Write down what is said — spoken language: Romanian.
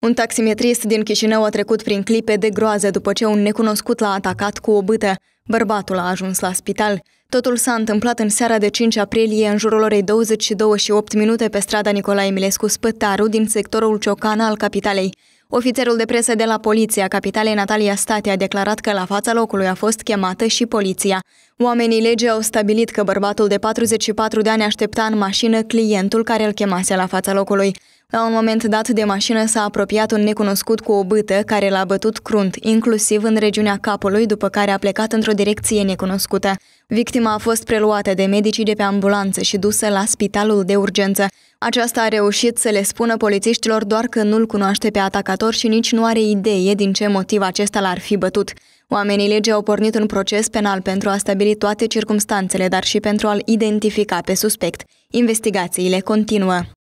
Un taximetrist din Chișinău a trecut prin clipe de groază după ce un necunoscut l-a atacat cu o bâtă. Bărbatul a ajuns la spital. Totul s-a întâmplat în seara de 5 aprilie, în jurul orei 22 și 8 minute, pe strada Nicolae Milescu Spătaru, din sectorul Ciocana al capitalei. Ofițerul de presă de la Poliția Capitalei Natalia State a declarat că la fața locului a fost chemată și poliția. Oamenii legii au stabilit că bărbatul de 44 de ani aștepta în mașină clientul care îl chemase la fața locului. La un moment dat de mașină s-a apropiat un necunoscut cu o bâtă care l-a bătut crunt, inclusiv în regiunea capului, după care a plecat într-o direcție necunoscută. Victima a fost preluată de medicii de pe ambulanță și dusă la spitalul de urgență. Aceasta a reușit să le spună polițiștilor doar că nu-l cunoaște pe atacator și nici nu are idee din ce motiv acesta l-ar fi bătut. Oamenii legii au pornit un proces penal pentru a stabili toate circumstanțele, dar și pentru a-l identifica pe suspect. Investigațiile continuă.